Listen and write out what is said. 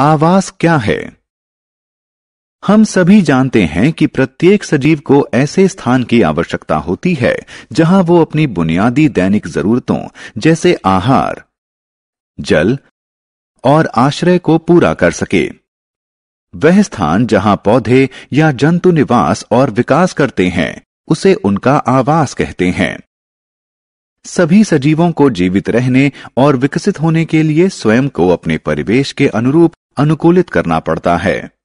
आवास क्या है हम सभी जानते हैं कि प्रत्येक सजीव को ऐसे स्थान की आवश्यकता होती है जहां वो अपनी बुनियादी दैनिक जरूरतों जैसे आहार जल और आश्रय को पूरा कर सके वह स्थान जहां पौधे या जंतु निवास और विकास करते हैं उसे उनका आवास कहते हैं सभी सजीवों को जीवित रहने और विकसित होने के लिए स्वयं को अपने परिवेश के अनुरूप अनुकूलित करना पड़ता है